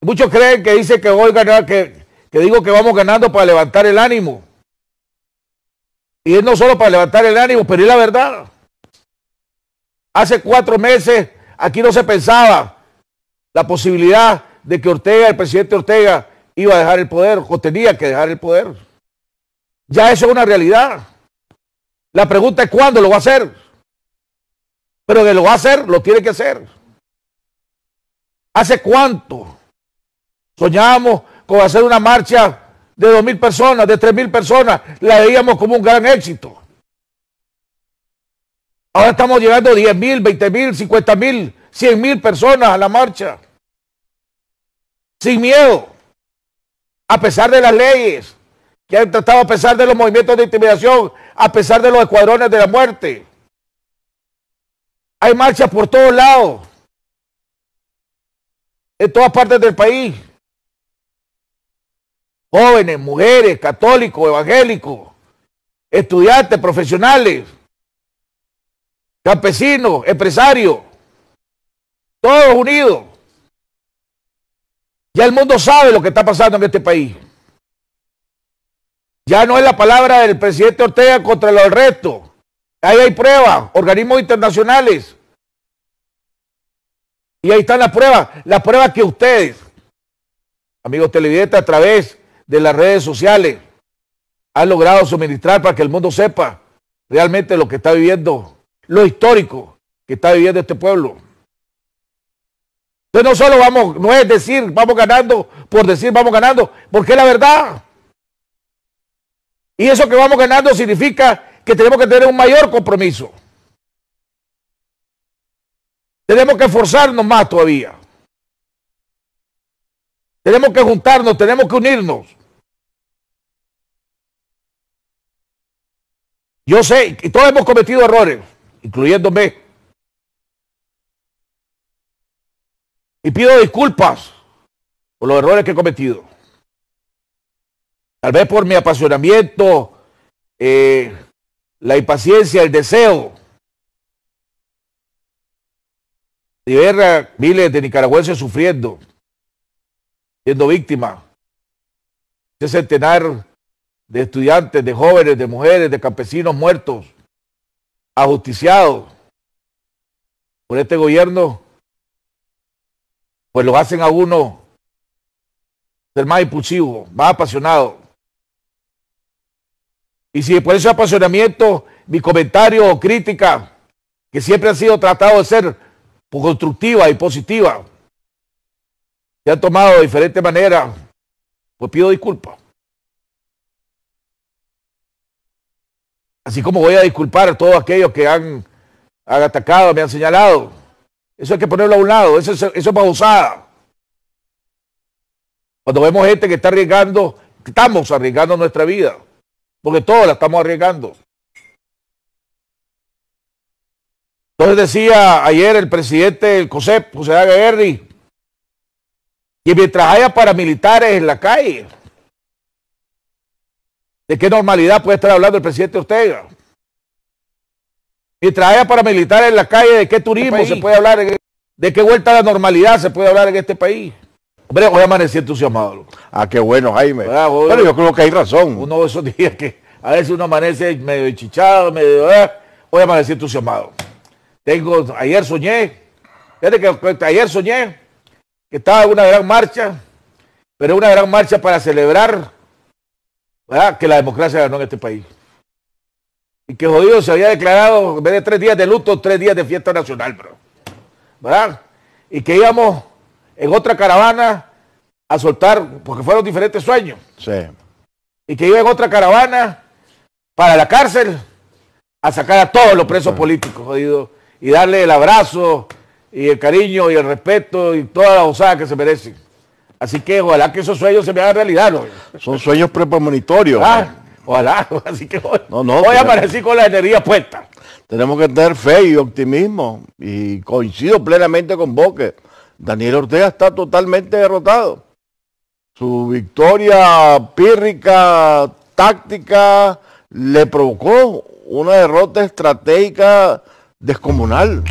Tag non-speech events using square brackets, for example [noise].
Muchos creen que dice que voy a ganar, que, digo que vamos ganando para levantar el ánimo. Y es no solo para levantar el ánimo, pero es la verdad. Hace cuatro meses aquí no se pensaba la posibilidad de que Ortega, el presidente Ortega, iba a dejar el poder o tenía que dejar el poder. Ya eso es una realidad. La pregunta es cuándo lo va a hacer. Pero que lo va a hacer, lo tiene que hacer. ¿Hace cuánto Soñábamos con hacer una marcha de 2.000 personas, de 3.000 personas, la veíamos como un gran éxito. Ahora estamos llegando a 10.000, 20.000, 50.000, 100.000 personas a la marcha. Sin miedo. A pesar de las leyes que han tratado, a pesar de los movimientos de intimidación, a pesar de los escuadrones de la muerte. Hay marchas por todos lados. En todas partes del país jóvenes, mujeres, católicos, evangélicos, estudiantes, profesionales, campesinos, empresarios, todos unidos. Ya el mundo sabe lo que está pasando en este país. Ya no es la palabra del presidente Ortega contra los restos. Ahí hay pruebas, organismos internacionales. Y ahí están las pruebas, las pruebas que ustedes, amigos televidentes, a través de las redes sociales ha logrado suministrar para que el mundo sepa realmente lo que está viviendo, lo histórico que está viviendo este pueblo. Entonces no solo vamos, no es decir vamos ganando por decir vamos ganando, porque es la verdad. Y eso que vamos ganando significa que tenemos que tener un mayor compromiso. Tenemos que esforzarnos más todavía. Tenemos que juntarnos, tenemos que unirnos. Yo sé, y todos hemos cometido errores, incluyéndome. Y pido disculpas por los errores que he cometido. Tal vez por mi apasionamiento, eh, la impaciencia, el deseo de ver a miles de nicaragüenses sufriendo, siendo víctimas de centenar de estudiantes, de jóvenes, de mujeres, de campesinos muertos, ajusticiados por este gobierno, pues lo hacen a uno ser más impulsivo, más apasionado. Y si por ese apasionamiento, mi comentario o crítica, que siempre han sido tratado de ser constructiva y positiva, se han tomado de diferente manera, pues pido disculpas. Así como voy a disculpar a todos aquellos que han, atacado, me han señalado. Eso hay que ponerlo a un lado, eso, eso, eso es pausada. Cuando vemos gente que está arriesgando, estamos arriesgando nuestra vida, porque todos la estamos arriesgando. Entonces decía ayer el presidente del COSEP, José Aguirre, que mientras haya paramilitares en la calle, ¿De qué normalidad puede estar hablando el presidente Ortega? Y trae a paramilitares en la calle, ¿de qué turismo este se puede hablar? ¿De qué vuelta a la normalidad se puede hablar en este país? Hombre, hoy amanecer entusiasmado. Ah, qué bueno, Jaime. Ah, bueno, yo creo que hay razón. Uno de esos [laughs] días que a veces uno amanece medio chichado, medio... hoy amanecer entusiasmado. Tengo, ayer soñé, fíjate que ayer soñé que estaba en una gran marcha, pero una gran marcha para celebrar ¿verdad? Ah, que la democracia ganó en este país. Y que jodido se había declarado, en vez de tres días de luto, tres días de fiesta nacional, bro. ¿Verdad? Y que íbamos en otra caravana a soltar, porque fueron diferentes sueños. Y que iba en otra caravana para la cárcel a sacar a todos los presos políticos, jodido. Y darle el abrazo y el cariño y el respeto y toda la osada que se merecen. Así que ojalá que esos sueños se me hagan realidad. Son sueños premonitorios. Ah, ojalá, [laughs] así que aparecer no, con la energía puesta. Tenemos que tener fe y optimismo. Y coincido plenamente con Boque. Daniel Ortega está totalmente derrotado. Su victoria pírrica, táctica, le provocó una derrota estratégica descomunal.